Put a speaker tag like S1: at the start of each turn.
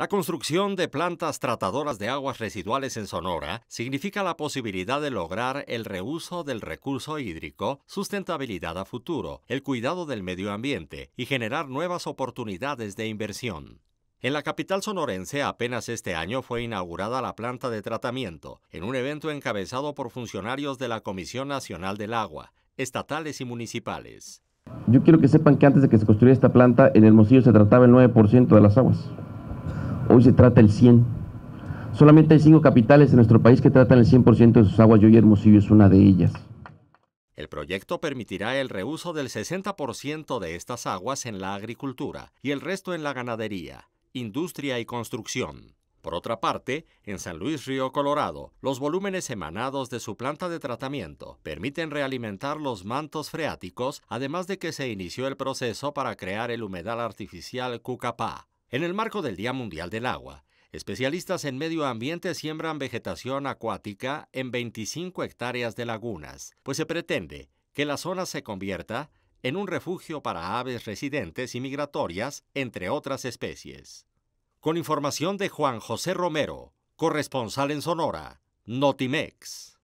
S1: La construcción de plantas tratadoras de aguas residuales en Sonora significa la posibilidad de lograr el reuso del recurso hídrico, sustentabilidad a futuro, el cuidado del medio ambiente y generar nuevas oportunidades de inversión. En la capital sonorense apenas este año fue inaugurada la planta de tratamiento, en un evento encabezado por funcionarios de la Comisión Nacional del Agua, estatales y municipales.
S2: Yo quiero que sepan que antes de que se construyera esta planta, en Hermosillo se trataba el 9% de las aguas hoy se trata el 100. Solamente hay cinco capitales en nuestro país que tratan el 100% de sus aguas y hoy Hermosillo es una de ellas.
S1: El proyecto permitirá el reuso del 60% de estas aguas en la agricultura y el resto en la ganadería, industria y construcción. Por otra parte, en San Luis Río Colorado, los volúmenes emanados de su planta de tratamiento permiten realimentar los mantos freáticos, además de que se inició el proceso para crear el humedal artificial Cucapá, en el marco del Día Mundial del Agua, especialistas en medio ambiente siembran vegetación acuática en 25 hectáreas de lagunas, pues se pretende que la zona se convierta en un refugio para aves residentes y migratorias, entre otras especies. Con información de Juan José Romero, corresponsal en Sonora, Notimex.